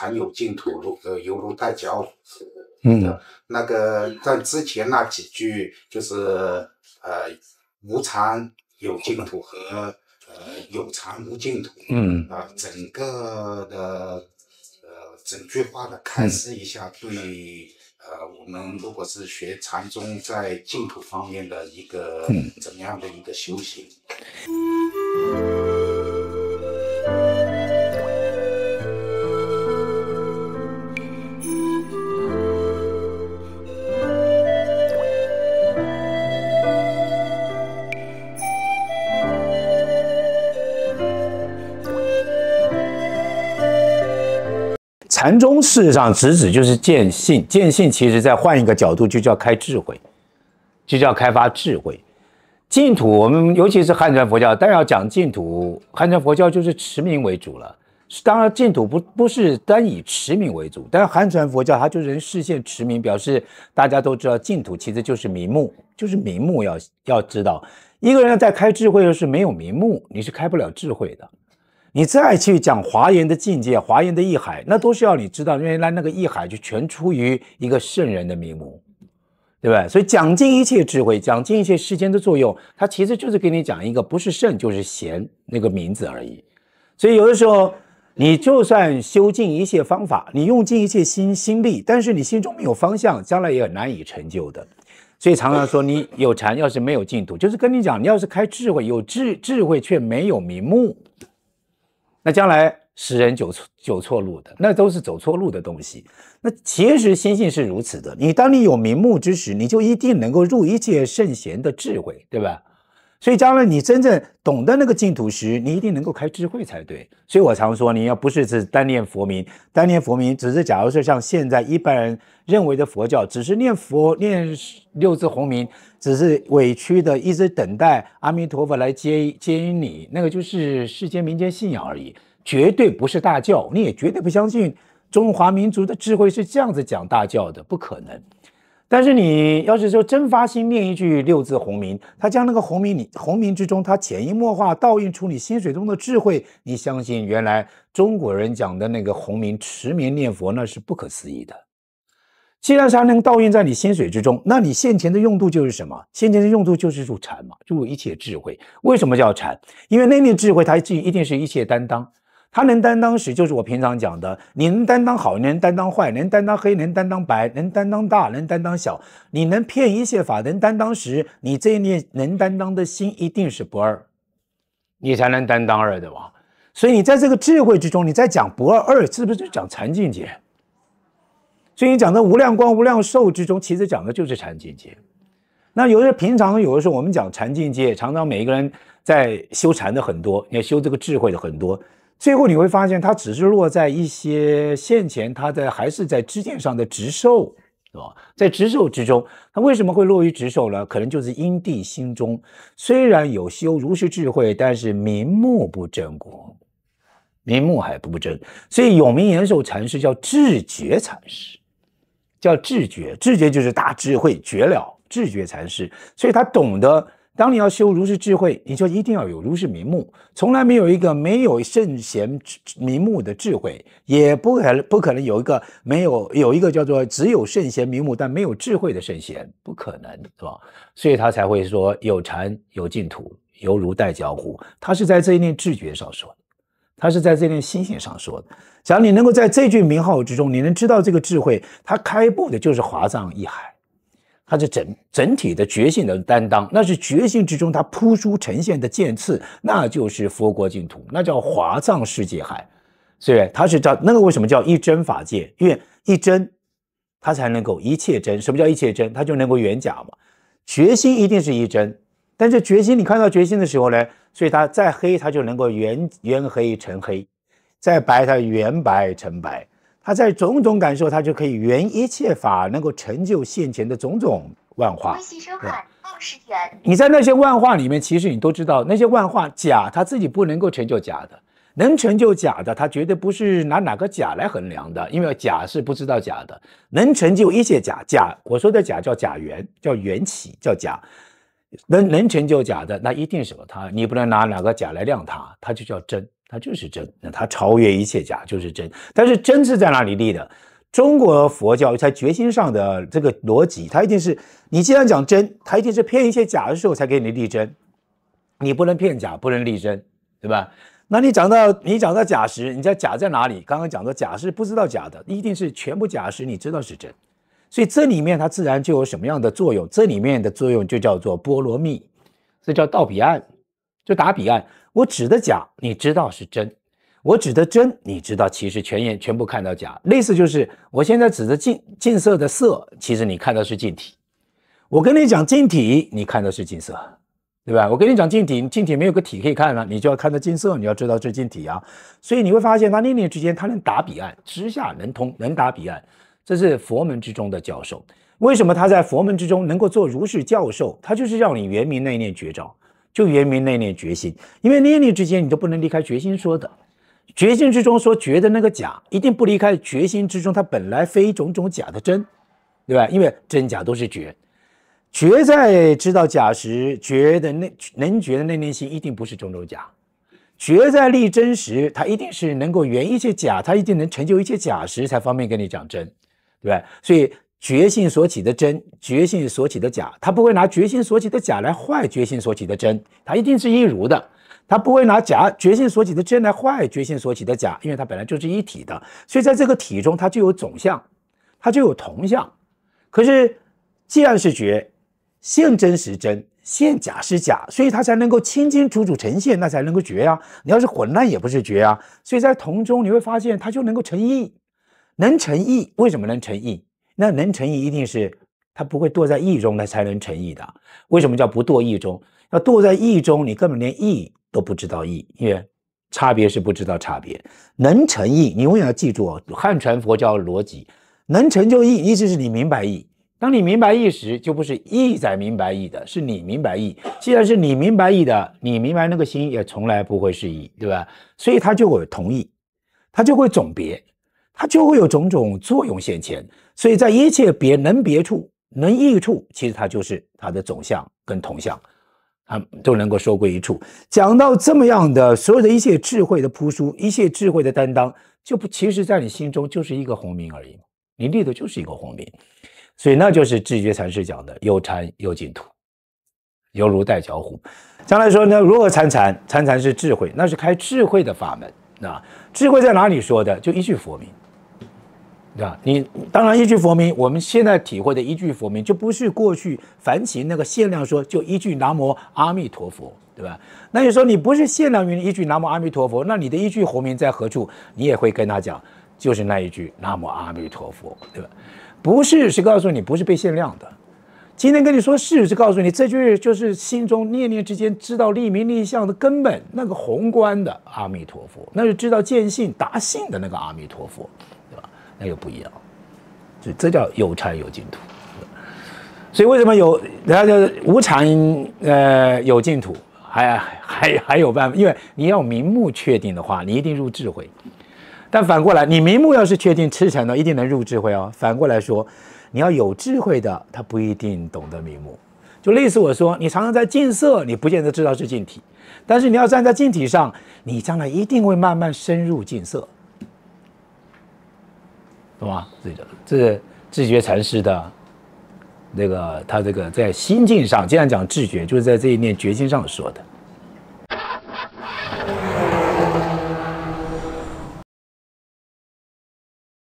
常有净土，呃，犹如带脚，嗯，那个在之前那几句就是呃，无常有净土和呃有常无净土。嗯。啊，整个的呃整句话的开示一下，对呃我们如果是学禅宗在净土方面的一个怎么样的一个修行。禅宗事实上直指就是见性，见性其实再换一个角度就叫开智慧，就叫开发智慧。净土我们尤其是汉传佛教，但要讲净土，汉传佛教就是持名为主了。当然净土不不是单以持名为主，但汉传佛教它就人视线持名，表示大家都知道净土其实就是明目，就是明目要要知道，一个人在开智慧的时候是没有明目，你是开不了智慧的。你再去讲华严的境界，华严的意海，那都是要你知道，原来那个意海就全出于一个圣人的名目，对不对？所以讲尽一切智慧，讲尽一切世间的作用，它其实就是给你讲一个不是圣就是贤那个名字而已。所以有的时候，你就算修尽一切方法，你用尽一切心心力，但是你心中没有方向，将来也难以成就的。所以常常说，你有禅，要是没有净土，就是跟你讲，你要是开智慧，有智智慧却没有名目。那将来使人走错走错路的，那都是走错路的东西。那其实心性是如此的，你当你有明目之时，你就一定能够入一切圣贤的智慧，对吧？所以将来你真正懂得那个净土时，你一定能够开智慧才对。所以我常说，你要不是只单念佛名，单念佛名只是，假如说像现在一般人认为的佛教，只是念佛、念六字红名，只是委屈的一直等待阿弥陀佛来接接你，那个就是世间民间信仰而已，绝对不是大教，你也绝对不相信中华民族的智慧是这样子讲大教的，不可能。但是你要是说真发心念一句六字红名，他将那个红名里红名之中，他潜移默化倒映出你心水中的智慧。你相信原来中国人讲的那个红名持名念佛，那是不可思议的。既然它能倒映在你心水之中，那你现前的用度就是什么？现前的用度就是入禅嘛，入一切智慧。为什么叫禅？因为那念智慧，它就一定是一切担当。他能担当时，就是我平常讲的，你能担当好，能担当坏，能担当黑，能担当白，能担当大，能担当小，你能骗一切法，能担当时，你这一念能担当的心一定是不二，你才能担当二的王。所以你在这个智慧之中，你在讲不二二，是不是就讲禅境界？所以你讲的无量光、无量寿之中，其实讲的就是禅境界。那有的平常，有的时候我们讲禅境界，常常每一个人在修禅的很多，要修这个智慧的很多。最后你会发现，他只是落在一些现前，他的还是在支点上的执受，是吧？在执受之中，他为什么会落于执受呢？可能就是因地心中虽然有修如是智慧，但是明目不正果，明目还不正，所以永明延寿禅师叫智觉禅师，叫智觉，智觉就是大智慧，觉了智觉禅师，所以他懂得。当你要修如是智慧，你就一定要有如是名目。从来没有一个没有圣贤名目的智慧，也不可不可能有一个没有有一个叫做只有圣贤名目但没有智慧的圣贤，不可能是吧？所以他才会说有禅有净土，犹如带脚虎。他是在这一念智觉上说的，他是在这一念心性上说的。只要你能够在这句名号之中，你能知道这个智慧，它开布的就是华藏一海。它是整整体的觉醒的担当，那是觉醒之中它铺出呈现的剑刺，那就是佛国净土，那叫华藏世界海。所以它是叫那个为什么叫一真法界？因为一真，它才能够一切真。什么叫一切真？它就能够圆假嘛。决心一定是一真，但是决心你看到决心的时候呢？所以它再黑，它就能够圆圆黑成黑；再白，它圆白成白。他在种种感受，他就可以圆一切法，能够成就现前的种种万化。微信收款二十元。你在那些万化里面，其实你都知道，那些万化假，他自己不能够成就假的。能成就假的，他绝对不是拿哪个假来衡量的，因为假是不知道假的。能成就一切假，假我说的假叫假缘，叫缘起，叫假。能能成就假的，那一定什么？他你不能拿哪个假来量他，他就叫真。它就是真，那它超越一切假就是真。但是真是在哪里立的？中国佛教在决心上的这个逻辑，它一定是你既然讲真，它一定是骗一些假的时候才给你立真，你不能骗假，不能立真，对吧？那你讲到你讲到假时，你知道假在哪里？刚刚讲到假是不知道假的，一定是全部假时，你知道是真。所以这里面它自然就有什么样的作用？这里面的作用就叫做波罗蜜，这叫道彼岸。就打彼岸，我指的假，你知道是真；我指的真，你知道其实全眼全部看到假。类似就是，我现在指的净净色的色，其实你看到是净体。我跟你讲净体，你看到是净色，对吧？我跟你讲净体，净体没有个体可以看了，你就要看到净色。你要知道这净体啊，所以你会发现他念念之间，他能打彼岸，直下能通，能打彼岸。这是佛门之中的教授。为什么他在佛门之中能够做如是教授？他就是让你圆明那一念绝招。就圆明内念决心，因为念念之间你都不能离开决心说的，决心之中说觉得那个假一定不离开决心之中，它本来非种种假的真，对吧？因为真假都是觉，觉在知道假时觉的那能觉的内念心一定不是种种假，觉在立真时它一定是能够圆一切假，它一定能成就一切假时才方便跟你讲真，对吧？所以。觉性所起的真，觉性所起的假，他不会拿觉性所起的假来坏觉性所起的真，他一定是一如的，他不会拿假觉性所起的真来坏觉性所起的假，因为它本来就是一体的，所以在这个体中，它就有总相，它就有同相。可是，既然是觉，现真实真，现假是假，所以它才能够清清楚楚呈现，那才能够觉啊。你要是混乱，也不是觉啊。所以在同中，你会发现它就能够成异，能成异，为什么能成异？那能成义一定是他不会堕在义中，他才能成义的。为什么叫不堕义中？要堕在义中，你根本连义都不知道义，因为差别是不知道差别。能成义，你永远要记住哦。汉传佛教逻辑，能成就义，意思是你明白义。当你明白意时，就不是意在明白意的，是你明白意。既然是你明白意的，你明白那个心也从来不会是意，对吧？所以他就会同意，他就会总别，他就会有种种作用现前。所以在一切别能别处能异处，其实它就是它的总相跟同相，它都能够收归一处。讲到这么样的，所有的一切智慧的铺书，一切智慧的担当，就不其实在你心中就是一个宏名而已你立的就是一个宏名，所以那就是智觉禅师讲的，又禅又净土，犹如带脚虎。将来说呢，如何禅禅？禅禅是智慧，那是开智慧的法门啊。智慧在哪里说的？就一句佛名。你当然一句佛名，我们现在体会的一句佛名，就不是过去凡情那个限量说，就一句南无阿弥陀佛，对吧？那你说你不是限量于一句南无阿弥陀佛，那你的一句佛名在何处？你也会跟他讲，就是那一句南无阿弥陀佛，对吧？不是，是告诉你不是被限量的。今天跟你说是，是告诉你这句就是心中念念之间知道立名立相的根本那个宏观的阿弥陀佛，那是知道见性达性的那个阿弥陀佛。那又不一样，这这叫有禅有净土。所以为什么有人家就无禅呃有净土，还还还有办法？因为你要明目确定的话，你一定入智慧。但反过来，你明目要是确定吃禅的，一定能入智慧哦。反过来说，你要有智慧的，他不一定懂得明目。就类似我说，你常常在净色，你不见得知道是净体。但是你要站在净体上，你将来一定会慢慢深入净色。是吧？这个这自觉禅师的，那个他这个在心境上，既然讲自觉，就是在这一念决心上说的。